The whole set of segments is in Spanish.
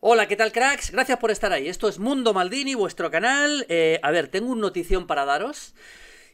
Hola, ¿qué tal cracks? Gracias por estar ahí. Esto es Mundo Maldini, vuestro canal. Eh, a ver, tengo una notición para daros.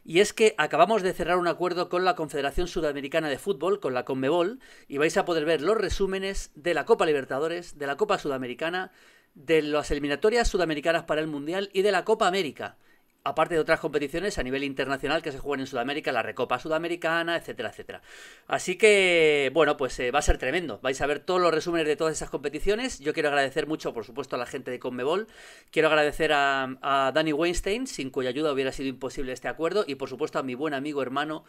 Y es que acabamos de cerrar un acuerdo con la Confederación Sudamericana de Fútbol, con la Conmebol, y vais a poder ver los resúmenes de la Copa Libertadores, de la Copa Sudamericana, de las eliminatorias sudamericanas para el Mundial y de la Copa América aparte de otras competiciones a nivel internacional que se juegan en Sudamérica, la Recopa Sudamericana, etcétera, etcétera. Así que, bueno, pues eh, va a ser tremendo. Vais a ver todos los resúmenes de todas esas competiciones. Yo quiero agradecer mucho, por supuesto, a la gente de Conmebol. Quiero agradecer a, Danny Weinstein, sin cuya ayuda hubiera sido imposible este acuerdo, y por supuesto a mi buen amigo, hermano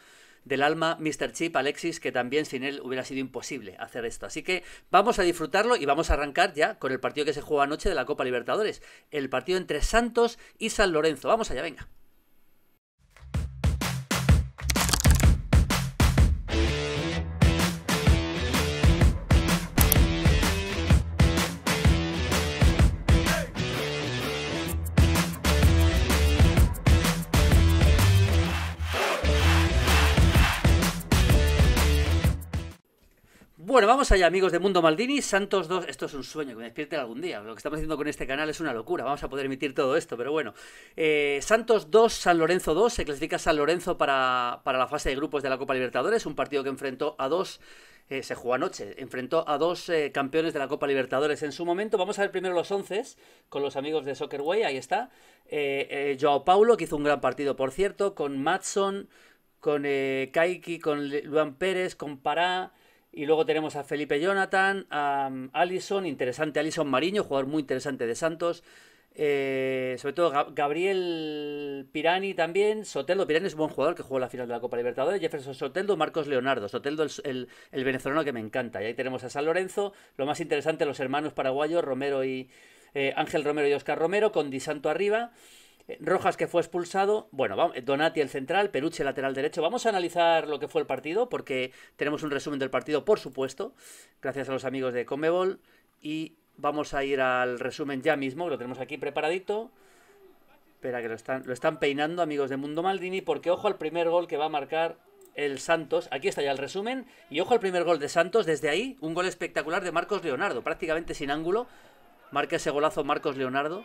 del alma, Mr. Chip, Alexis, que también sin él hubiera sido imposible hacer esto. Así que vamos a disfrutarlo y vamos a arrancar ya con el partido que se juega anoche de la Copa Libertadores, el partido entre Santos y San Lorenzo. Vamos allá, having bueno, vamos allá, amigos de Mundo Maldini. Santos 2, esto es un sueño, que me despierte algún día. Lo que estamos haciendo con este canal es una locura. Vamos a poder emitir todo esto, pero bueno. Eh, Santos 2, San Lorenzo 2. Se clasifica San Lorenzo para, la fase de grupos de la Copa Libertadores. Un partido que enfrentó a dos eh, se jugó anoche. Enfrentó a dos eh, campeones de la Copa Libertadores en su momento. Vamos a ver primero los 11 con los amigos de Way, Ahí está. Joao Paulo, que hizo un gran partido, por cierto, con Matson, con Kaiki, con Luan Pérez, con Pará. Y luego tenemos a Felipe Jonathan, a mm, Alison, interesante, Alison Mariño, jugador muy interesante de Santos. Eh, sobre todo Gabriel Pirani también. Soteldo Pirani es un buen jugador que jugó la final de la Copa Libertadores. Jefferson Soteldo, Marcos Leonardo. Soteldo el, el, venezolano que me encanta. Y ahí tenemos a San Lorenzo. Lo más interesante, los hermanos paraguayos, Romero y eh, Ángel Romero y Oscar Romero, con Di Santo arriba. Rojas que fue expulsado, bueno, Donati el central, Peruche lateral derecho. Vamos a analizar lo que fue el partido porque tenemos un resumen del partido, por supuesto, gracias a los amigos de Comebol y vamos a ir al resumen ya mismo, lo tenemos aquí preparadito. Espera que lo están lo están peinando amigos de Mundo Maldini porque ojo al primer gol que va a marcar el Santos. Aquí está ya el resumen y ojo al primer gol de Santos desde ahí, un gol espectacular de Marcos Leonardo, prácticamente sin ángulo. Marca ese golazo Marcos Leonardo.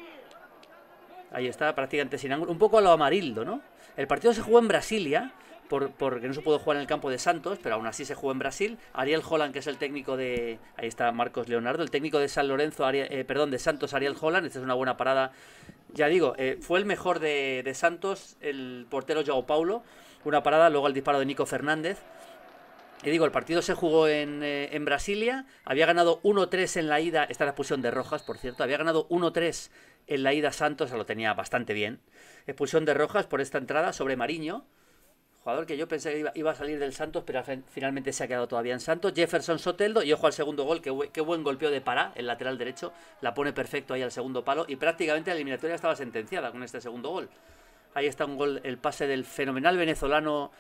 Ahí está, prácticamente sin ángulo. Un poco a lo amarildo, ¿no? El partido se jugó en Brasilia, porque no se pudo jugar en el campo de Santos, pero aún así se jugó en Brasil. Ariel Holland, que es el técnico de. Ahí está Marcos Leonardo, el técnico de San Lorenzo, eh, perdón, de Santos, Ariel Holland. Esta es una buena parada. Ya digo, eh, fue el mejor de, Santos, el portero Joao Paulo. Una parada, luego el disparo de Nico Fernández. Y digo, el partido se jugó en, eh, Brasilia, había ganado 1-3 en la ida, esta es la expulsión de Rojas, por cierto, había ganado 1-3 en la ida Santos lo tenía bastante bien. Expulsión de Rojas por esta entrada sobre Mariño. Jugador que yo pensé que iba, a salir del Santos, pero finalmente se ha quedado todavía en Santos. Jefferson Soteldo, y ojo al segundo gol, qué, buen golpeo de Pará, el lateral derecho. La pone perfecto ahí al segundo palo. Y prácticamente la eliminatoria estaba sentenciada con este segundo gol. Ahí está un gol, el pase del fenomenal venezolano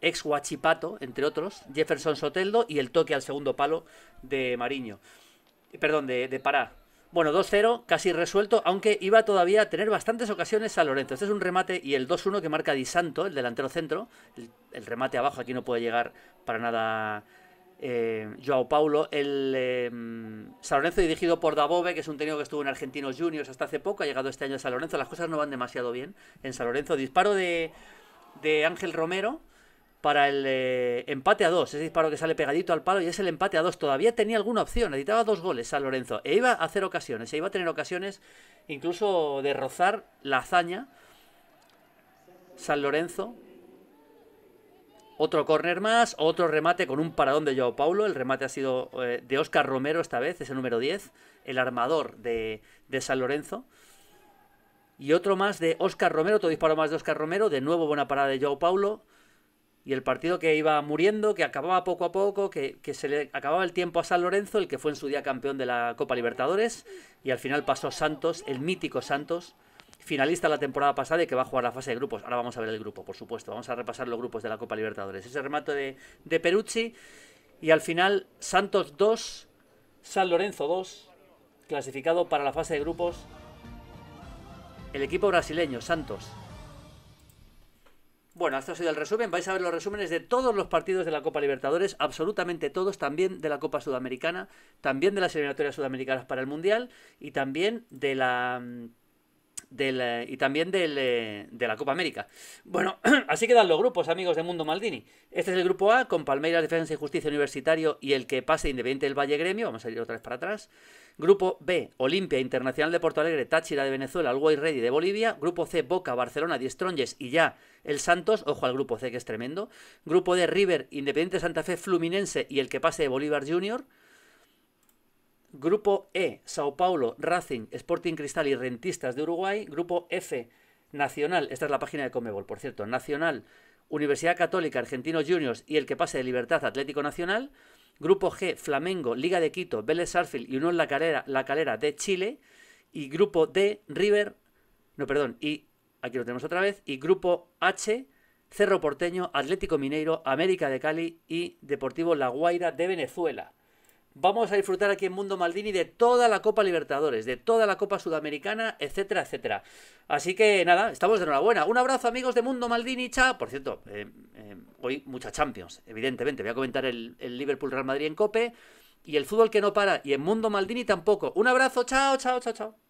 ex Huachipato, entre otros, Jefferson Soteldo y el toque al segundo palo de Mariño. Perdón, de, de Pará. Bueno, 2-0, casi resuelto, aunque iba todavía a tener bastantes ocasiones a Lorenzo. Este es un remate y el 2-1 que marca Di Santo, el delantero centro. El, remate abajo, aquí no puede llegar para nada eh, Joao Paulo. El eh, San Lorenzo dirigido por Dabove, que es un técnico que estuvo en Argentinos Juniors hasta hace poco, ha llegado este año a San Lorenzo. Las cosas no van demasiado bien en San Lorenzo. Disparo de Ángel Romero, para el eh, empate a dos. Ese disparo que sale pegadito al palo y es el empate a dos. Todavía tenía alguna opción, necesitaba dos goles San Lorenzo. E iba a hacer ocasiones, e iba a tener ocasiones incluso de rozar la hazaña. San Lorenzo. Otro córner más, otro remate con un paradón de Joao Paulo. El remate ha sido eh, de Oscar Romero esta vez, ese número 10, el armador de, San Lorenzo. Y otro más de Oscar Romero, otro disparo más de Oscar Romero. De nuevo buena parada de Joao Paulo y el partido que iba muriendo, que acababa poco a poco, que, se le acababa el tiempo a San Lorenzo, el que fue en su día campeón de la Copa Libertadores, y al final pasó Santos, el mítico Santos, finalista la temporada pasada y que va a jugar la fase de grupos. Ahora vamos a ver el grupo, por supuesto, vamos a repasar los grupos de la Copa Libertadores. Ese remate de, de Perucci, y al final Santos 2, San Lorenzo 2, clasificado para la fase de grupos. El equipo brasileño, Santos, bueno, esto ha sido el resumen. Vais a ver los resúmenes de todos los partidos de la Copa Libertadores, absolutamente todos, también de la Copa Sudamericana, también de las eliminatorias sudamericanas para el Mundial y también de la mm, eh, y también del, eh, de la Copa América. Bueno, así quedan los grupos, amigos de Mundo Maldini. Este es el grupo A, con Palmeiras, Defensa y Justicia Universitario y el que pase Independiente del Valle Gremio. Vamos a ir otra vez para atrás. Grupo B, Olimpia, Internacional de Porto Alegre, Táchira de Venezuela, Alguay Ready de Bolivia. Grupo C, Boca, Barcelona, Stronges y ya el Santos. Ojo al grupo C, que es tremendo. Grupo D, River, Independiente Santa Fe, Fluminense y el que pase de Bolívar Junior. Grupo E, Sao Paulo, Racing, Sporting Cristal y Rentistas de Uruguay. Grupo F, Nacional, esta es la página de Comebol, por cierto, Nacional, Universidad Católica, Argentinos Juniors y el que pase de Libertad Atlético Nacional. Grupo G, Flamengo, Liga de Quito, Vélez Sarfield y en La Calera, La Calera de Chile. Y Grupo D, River, no, perdón, y aquí lo tenemos otra vez. Y Grupo H, Cerro Porteño, Atlético Mineiro, América de Cali y Deportivo La Guaira de Venezuela vamos a disfrutar aquí en Mundo Maldini de toda la Copa Libertadores, de toda la Copa Sudamericana, etcétera, etcétera. Así que nada, estamos de enhorabuena. Un abrazo amigos de Mundo Maldini, chao. Por cierto, eh, eh, hoy mucha Champions, evidentemente. Voy a comentar el, el Liverpool Real Madrid en Cope y el fútbol que no para y en Mundo Maldini tampoco. Un abrazo, chao, chao, chao, chao.